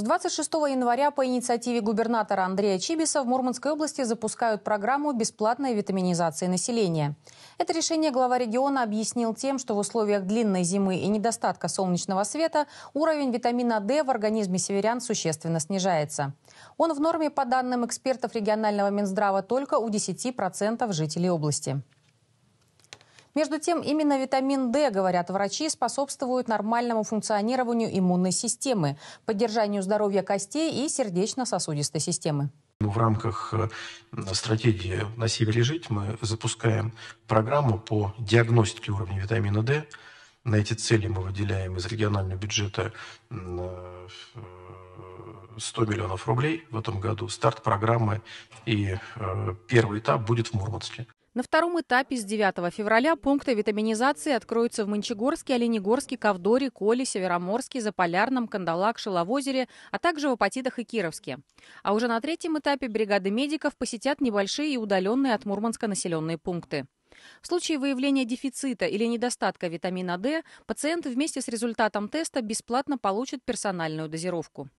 С 26 января по инициативе губернатора Андрея Чибиса в Мурманской области запускают программу бесплатной витаминизации населения. Это решение глава региона объяснил тем, что в условиях длинной зимы и недостатка солнечного света уровень витамина D в организме северян существенно снижается. Он в норме по данным экспертов регионального Минздрава только у 10% жителей области. Между тем, именно витамин D, говорят врачи, способствует нормальному функционированию иммунной системы, поддержанию здоровья костей и сердечно-сосудистой системы. Ну, в рамках э, стратегии «На севере жить» мы запускаем программу по диагностике уровня витамина D. На эти цели мы выделяем из регионального бюджета 100 э, э, миллионов рублей в этом году. Старт программы и первый этап будет в Мурманске. На втором этапе с 9 февраля пункты витаминизации откроются в Мончегорске, Оленегорске, Ковдоре, Коле, Североморске, Заполярном, Кандалак, Шиловозере, а также в Апатитах и Кировске. А уже на третьем этапе бригады медиков посетят небольшие и удаленные от Мурманска населенные пункты. В случае выявления дефицита или недостатка витамина D пациент вместе с результатом теста бесплатно получит персональную дозировку.